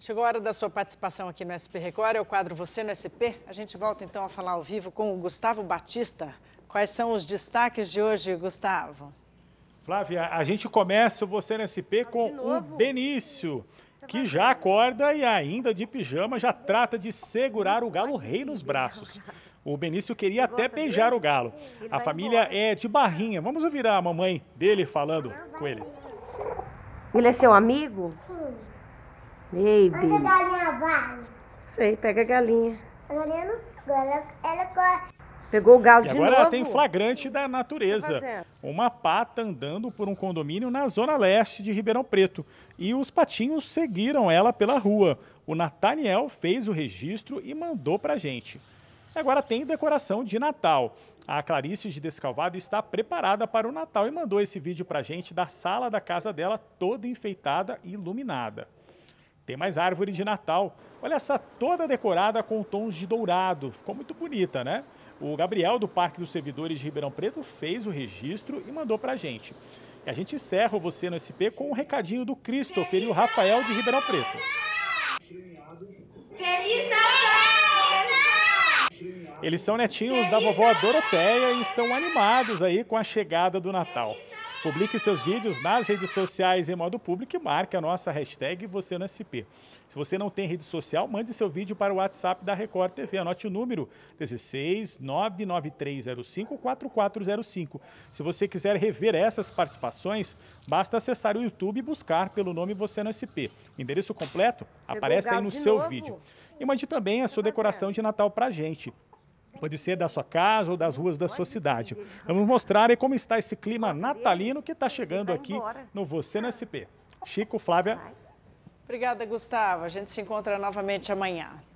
Chegou a hora da sua participação aqui no SP Record, é o quadro Você no SP. A gente volta então a falar ao vivo com o Gustavo Batista. Quais são os destaques de hoje, Gustavo? Flávia, a gente começa o Você no SP com o Benício que já acorda e ainda de pijama já trata de segurar o galo rei nos braços. O Benício queria até beijar o galo. A família é de barrinha. Vamos ouvir a mamãe dele falando com ele. Ele é seu amigo? Sim. Ei, Onde a galinha vai? Sei, pega a galinha. A galinha não pegou, ela, ela corre. Pegou o galo e de agora novo. Agora ela tem flagrante da natureza. Tá Uma pata andando por um condomínio na zona leste de Ribeirão Preto. E os patinhos seguiram ela pela rua. O Nathaniel fez o registro e mandou pra gente. Agora tem decoração de Natal. A Clarice de Descalvado está preparada para o Natal e mandou esse vídeo para gente da sala da casa dela toda enfeitada e iluminada. Tem mais árvore de Natal. Olha essa toda decorada com tons de dourado. Ficou muito bonita, né? O Gabriel do Parque dos Servidores de Ribeirão Preto fez o registro e mandou para a gente. E a gente encerra Você no SP com um recadinho do Christopher e o Rafael de Ribeirão Preto. Feliz Natal! Eles são netinhos da vovó Doroteia e estão animados aí com a chegada do Natal. Publique seus vídeos nas redes sociais em modo público e marque a nossa hashtag Você no SP. Se você não tem rede social, mande seu vídeo para o WhatsApp da Record TV. Anote o número 16 4405. Se você quiser rever essas participações, basta acessar o YouTube e buscar pelo nome Você no SP. O endereço completo aparece aí no seu novo. vídeo. E mande também a sua então tá decoração de Natal para gente. Pode ser da sua casa ou das ruas da sua cidade. Vamos mostrar aí como está esse clima natalino que está chegando aqui no Você no ah. SP. Chico, Flávia. Obrigada, Gustavo. A gente se encontra novamente amanhã.